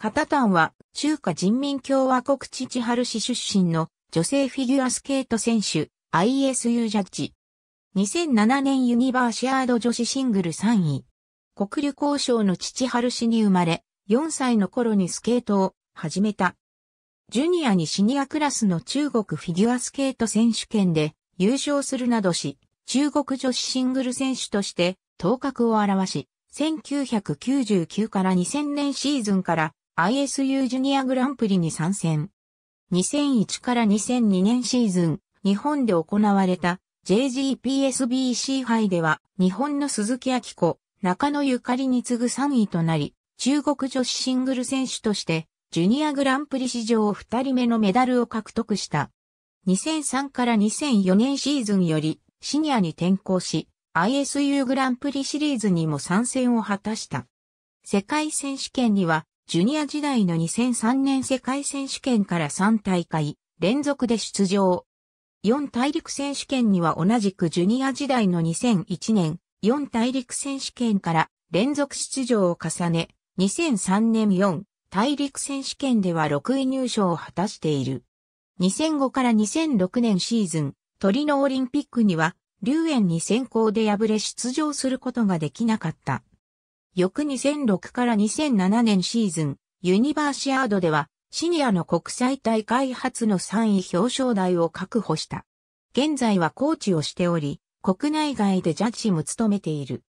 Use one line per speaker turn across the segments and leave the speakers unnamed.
カタタンは中華人民共和国チチハル市出身の女性フィギュアスケート選手 ISU ジャッジ。2007年ユニバーシアード女子シングル3位。国旅交渉の父春市に生まれ、4歳の頃にスケートを始めた。ジュニアにシニアクラスの中国フィギュアスケート選手権で優勝するなどし、中国女子シングル選手として頭角を現し、1999から2000年シーズンから ISU ジュニアグランプリに参戦。2001から2002年シーズン、日本で行われた JGPSBC 杯では、日本の鈴木明子、中野ゆかりに次ぐ3位となり、中国女子シングル選手として、ジュニアグランプリ史上2人目のメダルを獲得した。2003から2004年シーズンより、シニアに転向し、ISU グランプリシリーズにも参戦を果たした。世界選手権にはジュニア時代の2003年世界選手権から3大会連続で出場。4大陸選手権には同じくジュニア時代の2001年4大陸選手権から連続出場を重ね、2003年4大陸選手権では6位入賞を果たしている。2005から2006年シーズン、トリノオリンピックには、龍園に先行で敗れ出場することができなかった。翌2006から2007年シーズン、ユニバーシアードでは、シニアの国際大会初の3位表彰台を確保した。現在はコーチをしており、国内外でジャッジも務めている。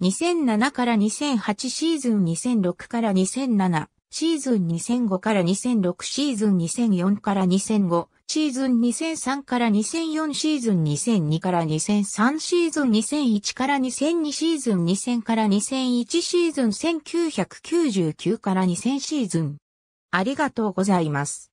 2007から2008シーズン2006から2007シーズン2005から2006シーズン2004から2005シーズン2003から2004シーズン2002から2003シーズン2001から2002シーズン2000から2001シーズン1999から2000シーズン。ありがとうございます。